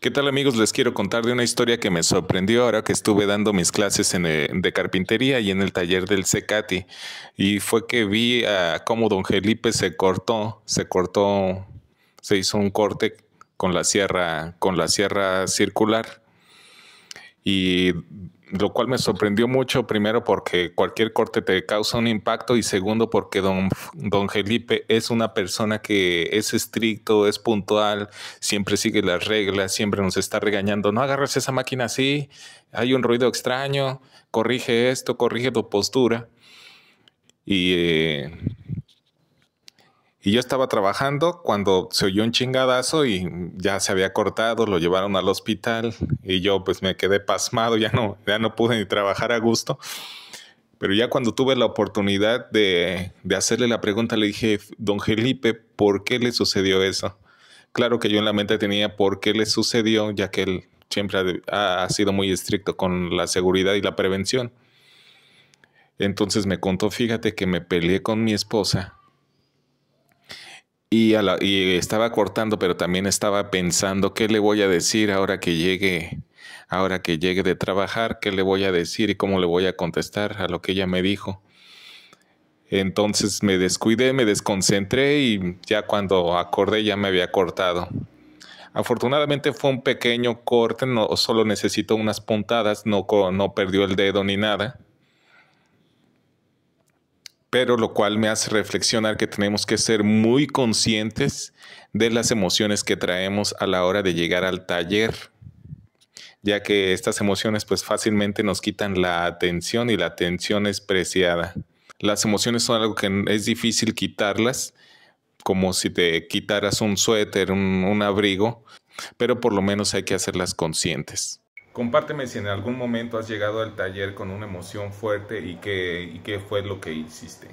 ¿Qué tal amigos? Les quiero contar de una historia que me sorprendió ahora que estuve dando mis clases eh, de carpintería y en el taller del Secati. Y fue que vi a ah, cómo don Felipe se cortó, se cortó, se hizo un corte con la sierra, con la sierra circular y lo cual me sorprendió mucho, primero porque cualquier corte te causa un impacto y segundo porque don, don Felipe es una persona que es estricto, es puntual, siempre sigue las reglas, siempre nos está regañando, no agarras esa máquina así, hay un ruido extraño, corrige esto, corrige tu postura. Y eh, y yo estaba trabajando cuando se oyó un chingadazo y ya se había cortado, lo llevaron al hospital y yo pues me quedé pasmado, ya no, ya no pude ni trabajar a gusto. Pero ya cuando tuve la oportunidad de, hacerle la pregunta, le dije, don Felipe, ¿por qué le sucedió eso? Claro que yo en la mente tenía por qué le sucedió, ya que él siempre ha, ha sido muy estricto con la seguridad y la prevención. Entonces me contó, fíjate que me peleé con mi esposa y, estaba cortando, pero también estaba pensando qué le voy a decir ahora que llegue, ahora que llegue de trabajar, qué le voy a decir y cómo le voy a contestar a lo que ella me dijo. Entonces me descuidé, me desconcentré y ya cuando acordé ya me había cortado. Afortunadamente fue un pequeño corte, no solo necesito unas puntadas, no, no perdió el dedo ni nada pero lo cual me hace reflexionar que tenemos que ser muy conscientes de las emociones que traemos a la hora de llegar al taller, ya que estas emociones pues fácilmente nos quitan la atención y la atención es preciada. Las emociones son algo que es difícil quitarlas, como si te quitaras un suéter, un, abrigo, pero por lo menos hay que hacerlas conscientes. Compárteme si en algún momento has llegado al taller con una emoción fuerte y qué, fue lo que hiciste.